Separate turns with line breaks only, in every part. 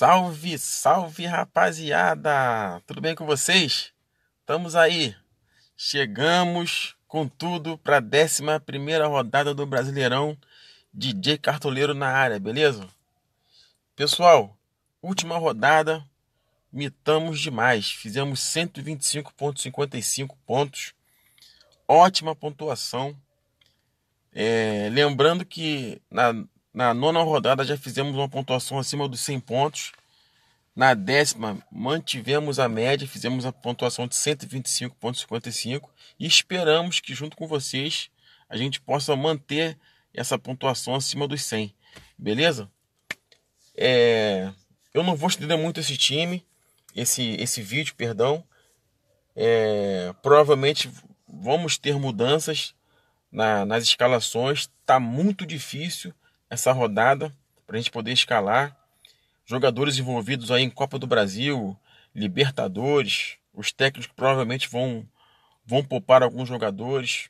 Salve, salve rapaziada! Tudo bem com vocês? Estamos aí! Chegamos com tudo para a 11 rodada do Brasileirão. DJ Cartoleiro na área, beleza? Pessoal, última rodada, mitamos demais. Fizemos 125,55 pontos. Ótima pontuação. É, lembrando que na na nona rodada já fizemos uma pontuação acima dos 100 pontos. Na décima, mantivemos a média, fizemos a pontuação de 125,55 e esperamos que, junto com vocês, a gente possa manter essa pontuação acima dos 100, beleza? É... Eu não vou estender muito esse time, esse, esse vídeo, perdão. É... Provavelmente vamos ter mudanças na, nas escalações, Está muito difícil essa rodada para a gente poder escalar jogadores envolvidos aí em Copa do Brasil, Libertadores, os técnicos provavelmente vão vão poupar alguns jogadores.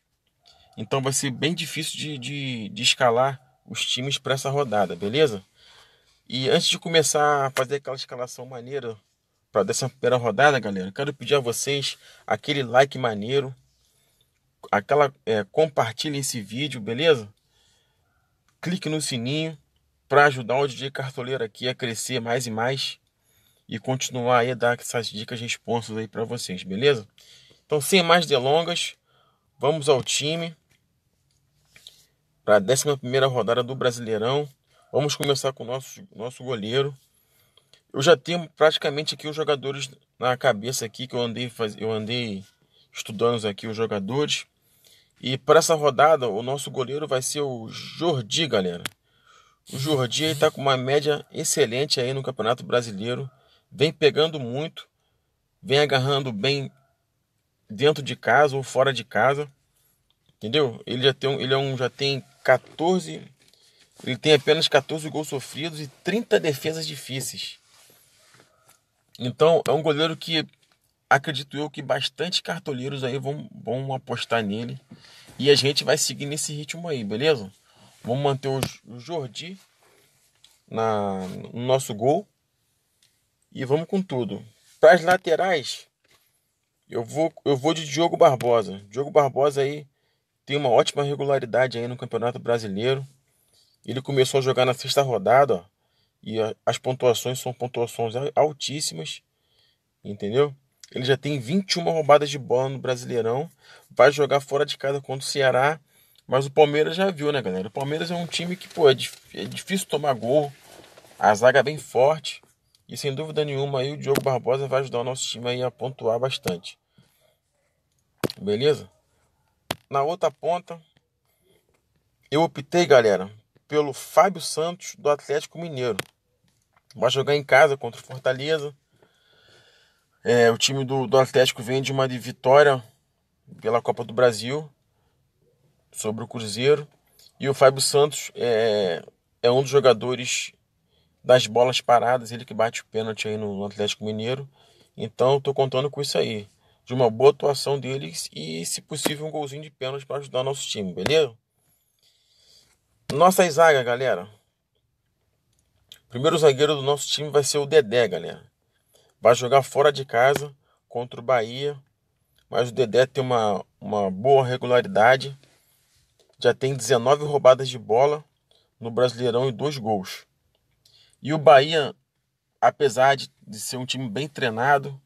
Então vai ser bem difícil de, de, de escalar os times para essa rodada, beleza? E antes de começar a fazer aquela escalação maneira para dessa primeira rodada, galera, quero pedir a vocês aquele like maneiro, aquela é, compartilha esse vídeo, beleza? clique no sininho para ajudar o DJ Cartoleiro aqui a crescer mais e mais e continuar aí a dar essas dicas responsas aí para vocês, beleza? Então, sem mais delongas, vamos ao time para a 11 rodada do Brasileirão. Vamos começar com o nosso, nosso goleiro. Eu já tenho praticamente aqui os jogadores na cabeça aqui que eu andei faz... eu andei estudando aqui os jogadores. E para essa rodada, o nosso goleiro vai ser o Jordi, galera. O Jordi está com uma média excelente aí no Campeonato Brasileiro. Vem pegando muito, vem agarrando bem dentro de casa ou fora de casa. Entendeu? Ele já tem, ele é um, já tem 14. Ele tem apenas 14 gols sofridos e 30 defesas difíceis. Então, é um goleiro que acredito eu que bastante cartoleiros aí vão, vão apostar nele. E a gente vai seguir nesse ritmo aí, beleza? Vamos manter o, Jordi na, no nosso gol. E vamos com tudo. Para as laterais, eu vou, eu vou de Diogo Barbosa. Diogo Barbosa aí tem uma ótima regularidade aí no Campeonato Brasileiro. Ele começou a jogar na sexta rodada, ó, e as pontuações são pontuações altíssimas, entendeu? Ele já tem 21 roubadas de bola no Brasileirão. Vai jogar fora de casa contra o Ceará. Mas o Palmeiras já viu, né, galera? O Palmeiras é um time que, pô, é, é difícil tomar gol. A zaga é bem forte. E sem dúvida nenhuma aí o Diogo Barbosa vai ajudar o nosso time aí a pontuar bastante. Beleza? Na outra ponta, eu optei, galera, pelo Fábio Santos do Atlético Mineiro. Vai jogar em casa contra o Fortaleza. É, o time do, do Atlético vem de uma de vitória pela Copa do Brasil sobre o Cruzeiro. E o Fábio Santos é, é um dos jogadores das bolas paradas, ele que bate o pênalti aí no, Atlético Mineiro. Então estou contando com isso aí. De uma boa atuação deles e, se possível, um golzinho de pênalti para ajudar nosso time, beleza? Nossa zaga, galera. primeiro zagueiro do nosso time vai ser o Dedé, galera. Vai jogar fora de casa contra o Bahia. Mas o Dedé tem uma, uma boa regularidade. Já tem 19 roubadas de bola no Brasileirão e dois gols. E o Bahia, apesar de, de ser um time bem treinado,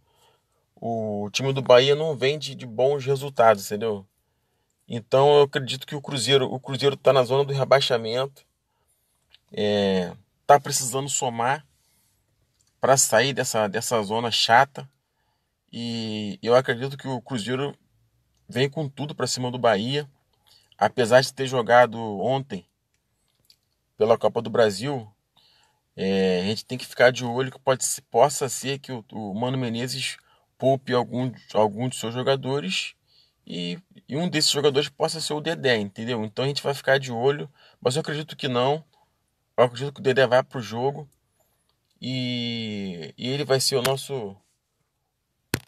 o time do Bahia não vende de bons resultados, entendeu? Então eu acredito que o Cruzeiro, o Cruzeiro está na zona do rebaixamento, é, tá precisando somar para sair dessa, dessa zona chata. E eu acredito que o Cruzeiro vem com tudo para cima do Bahia, apesar de ter jogado ontem pela Copa do Brasil. É, a gente tem que ficar de olho que pode, possa ser que o, o Mano Menezes poupe algum, algum de seus jogadores e, e, um desses jogadores possa ser o Dedé, entendeu? Então a gente vai ficar de olho, mas eu acredito que não. Eu acredito que o Dedé vai para o jogo e, e ele vai ser o nosso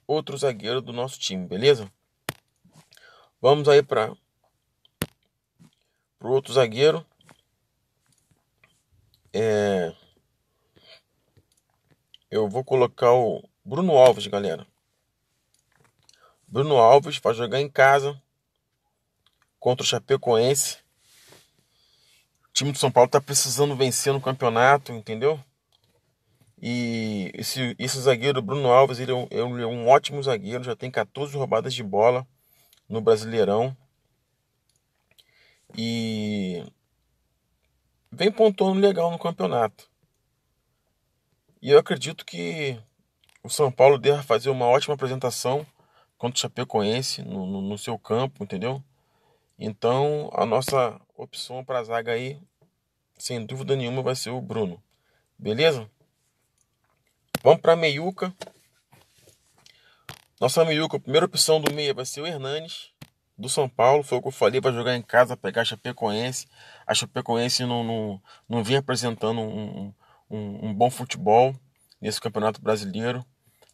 outro zagueiro do nosso time, beleza? Vamos aí para o outro zagueiro. É, eu vou colocar o Bruno Alves, galera. Bruno Alves vai jogar em casa contra o Chapecoense. O time do São Paulo está precisando vencer no campeonato, entendeu? E esse, esse zagueiro Bruno Alves, ele é, um, ele é um ótimo zagueiro, já tem 14 roubadas de bola no Brasileirão. E vem pontuando legal no campeonato. E eu acredito que o São Paulo deve fazer uma ótima apresentação contra o Chapecoense no, no, no seu campo, entendeu? Então a nossa opção para a zaga aí, sem dúvida nenhuma, vai ser o Bruno. Beleza? Vamos para a meiuca. Nossa meiuca, a primeira opção do meia vai ser o Hernanes, do São Paulo. Foi o que eu falei, vai jogar em casa, pegar a Chapecoense. A Chapecoense não, não, não vinha apresentando um, um, um bom futebol nesse Campeonato Brasileiro.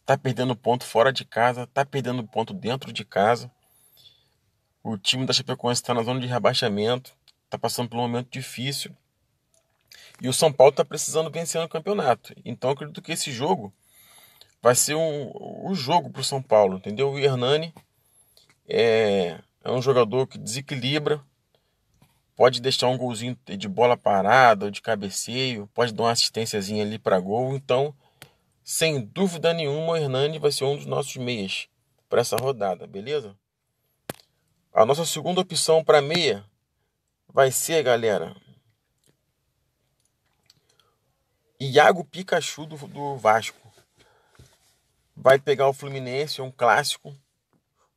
Tá perdendo ponto fora de casa, tá perdendo ponto dentro de casa. O time da Chapecoense está na zona de rebaixamento, está passando por um momento difícil. E o São Paulo está precisando vencer no campeonato. Então acredito que esse jogo vai ser o, o jogo para o São Paulo, entendeu? O Hernani é, é um jogador que desequilibra, pode deixar um golzinho de bola parada ou de cabeceio, pode dar uma assistênciazinha ali para gol. Então, sem dúvida nenhuma, o Hernani vai ser um dos nossos meias para essa rodada, beleza? A nossa segunda opção para meia vai ser, galera, Iago Pikachu do, do Vasco. Vai pegar o Fluminense, é um clássico.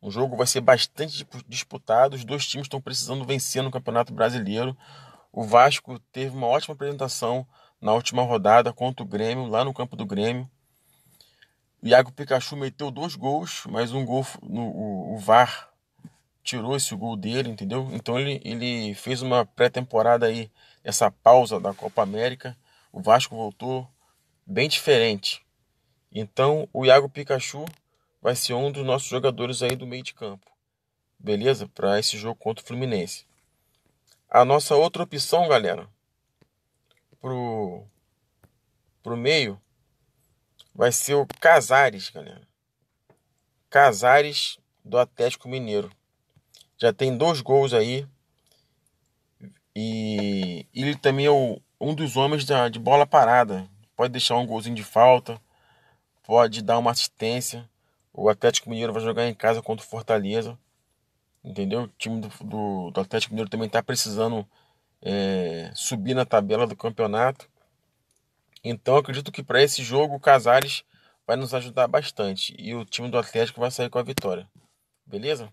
O jogo vai ser bastante disputado. Os dois times estão precisando vencer no Campeonato Brasileiro. O Vasco teve uma ótima apresentação na última rodada contra o Grêmio, lá no campo do Grêmio. O Iago Pikachu meteu dois gols, mas um gol no, o, o VAR tirou esse gol dele, entendeu? Então ele, ele fez uma pré-temporada aí, essa pausa da Copa América, o Vasco voltou bem diferente. Então, o Iago Pikachu vai ser um dos nossos jogadores aí do meio de campo. Beleza? Para esse jogo contra o Fluminense. A nossa outra opção, galera, pro pro meio vai ser o Casares, galera. Casares do Atlético Mineiro. Já tem dois gols aí. E ele também é o um dos homens da, de bola parada. Pode deixar um golzinho de falta, pode dar uma assistência. O Atlético Mineiro vai jogar em casa contra o Fortaleza. Entendeu? O time do, do, do Atlético Mineiro também está precisando é, subir na tabela do campeonato. Então acredito que para esse jogo o Casares vai nos ajudar bastante. E o time do Atlético vai sair com a vitória. Beleza?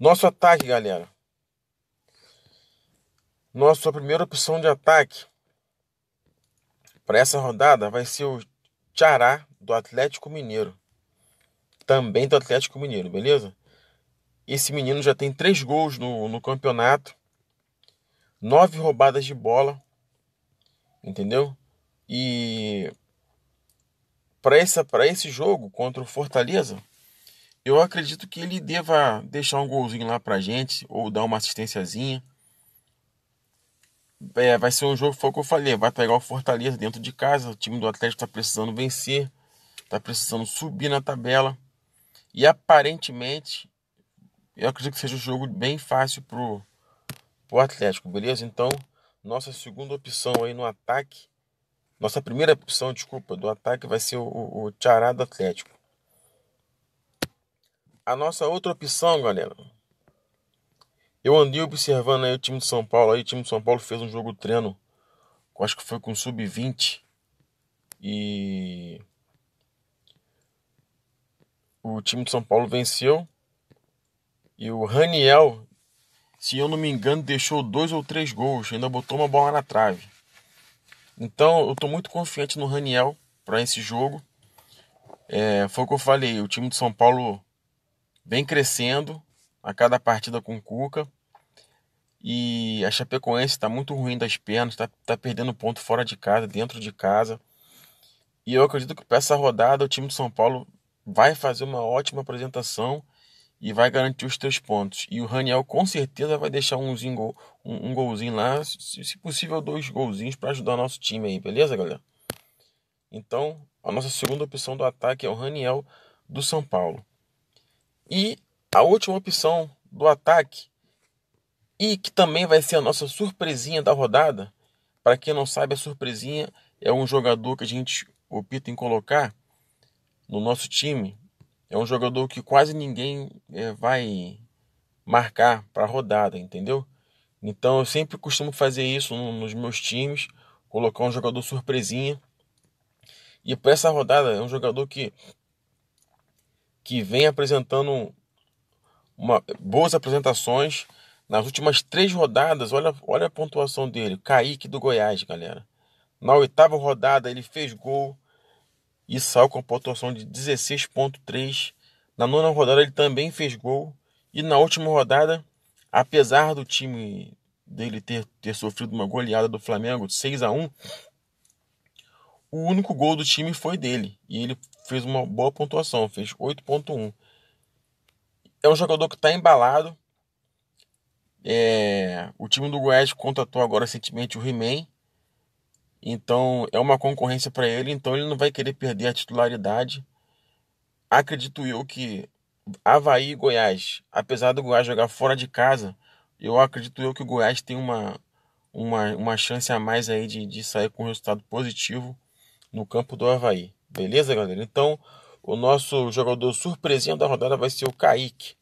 Nosso ataque, galera. Nossa primeira opção de ataque para essa rodada vai ser o Tchará do Atlético Mineiro. Também do Atlético Mineiro, beleza? Esse menino já tem três gols no, no campeonato, nove roubadas de bola, entendeu? E para essa para esse jogo contra o Fortaleza, eu acredito que ele deva deixar um golzinho lá para gente ou dar uma assistênciazinha. É, vai ser um jogo, foi o que eu falei, vai pegar o Fortaleza dentro de casa. O time do Atlético está precisando vencer, está precisando subir na tabela. E aparentemente, eu acredito que seja um jogo bem fácil pro, o Atlético, beleza? Então, nossa segunda opção aí no ataque, nossa primeira opção, desculpa, do ataque vai ser o, o, Chará do Atlético. A nossa outra opção, galera, eu andei observando aí o time de São Paulo. Aí o time de São Paulo fez um jogo treino. Acho que foi com sub-20. E o time de São Paulo venceu. E o Raniel, se eu não me engano, deixou dois ou três gols. Ainda botou uma bola na trave. Então eu estou muito confiante no Raniel para esse jogo. É, foi o que eu falei. O time de São Paulo vem crescendo a cada partida com o Cuca. E a Chapecoense está muito ruim das pernas, está tá perdendo ponto fora de casa, dentro de casa. E eu acredito que para essa rodada o time de São Paulo vai fazer uma ótima apresentação e vai garantir os três pontos. E o Raniel com certeza vai deixar umzinho, gol, um, um, golzinho lá, se, se possível dois golzinhos para ajudar o nosso time aí, beleza, galera? Então, a nossa segunda opção do ataque é o Raniel do São Paulo. E a última opção do ataque e que também vai ser a nossa surpresinha da rodada. Para quem não sabe, a surpresinha é um jogador que a gente opta em colocar no nosso time. É um jogador que quase ninguém é, vai marcar para a rodada, entendeu? Então eu sempre costumo fazer isso nos meus times, colocar um jogador surpresinha. E para essa rodada é um jogador que que vem apresentando uma, boas apresentações nas últimas três rodadas, olha, olha a pontuação dele. Kaique do Goiás, galera. Na oitava rodada, ele fez gol e saiu com pontuação de 16,3. Na nona rodada, ele também fez gol. E na última rodada, apesar do time dele ter, ter sofrido uma goleada do Flamengo, 6 a 1 o único gol do time foi dele. E ele fez uma boa pontuação, fez 8,1. É um jogador que está embalado é, o time do Goiás contratou agora recentemente o He-Man. Então é uma concorrência para ele, então ele não vai querer perder a titularidade. Acredito eu que Havaí e Goiás, apesar do Goiás jogar fora de casa, eu acredito eu que o Goiás tem uma, uma, uma chance a mais aí de, de sair com um resultado positivo no campo do Havaí. Beleza, galera? Então, o nosso jogador surpresinha da rodada vai ser o Kaique.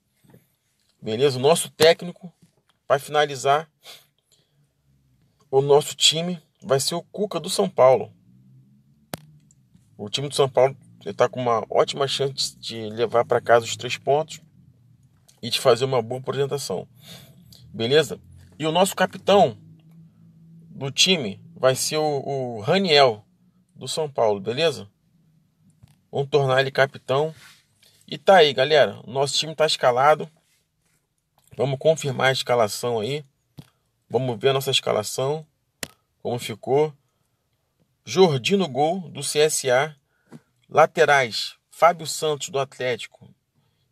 Beleza? O nosso técnico para finalizar, o nosso time vai ser o Cuca do São Paulo. O time do São Paulo está com uma ótima chance de levar para casa os três pontos e de fazer uma boa apresentação. Beleza? E o nosso capitão do time vai ser o, o Raniel do São Paulo, beleza? Vamos tornar ele capitão. E tá aí, galera. nosso time tá escalado. Vamos confirmar a escalação aí. Vamos ver a nossa escalação. Como ficou. Jordi no gol do CSA. Laterais: Fábio Santos do Atlético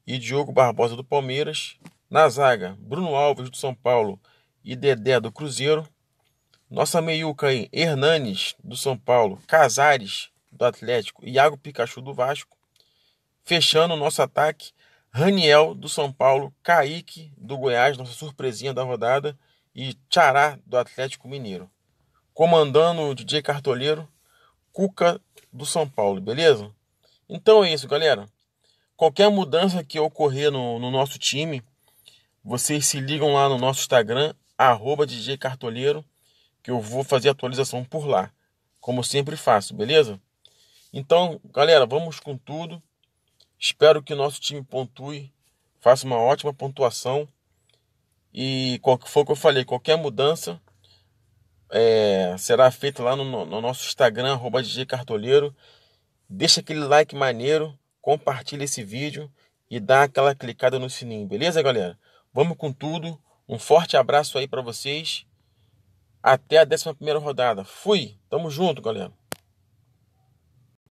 e Diogo Barbosa do Palmeiras. Na zaga: Bruno Alves do São Paulo e Dedé do Cruzeiro. Nossa meiuca aí: Hernanes do São Paulo, Casares do Atlético e Iago Pikachu do Vasco. Fechando o nosso ataque: Raniel do São Paulo, Kaique do Goiás, nossa surpresinha da rodada, e Tchará do Atlético Mineiro. Comandando o DJ Cartoleiro, Cuca do São Paulo, beleza? Então é isso, galera. Qualquer mudança que ocorrer no, no nosso time, vocês se ligam lá no nosso Instagram, arroba DJ Cartoleiro, que eu vou fazer atualização por lá, como sempre faço, beleza? Então, galera, vamos com tudo. Espero que o nosso time pontue, faça uma ótima pontuação. E qual que foi o que eu falei, qualquer mudança é, será feita lá no, no nosso Instagram, arroba DJ Cartoleiro. Deixa aquele like maneiro, compartilha esse vídeo e dá aquela clicada no sininho, beleza, galera? Vamos com tudo. Um forte abraço aí para vocês. Até a 11 primeira rodada. Fui. Tamo junto, galera.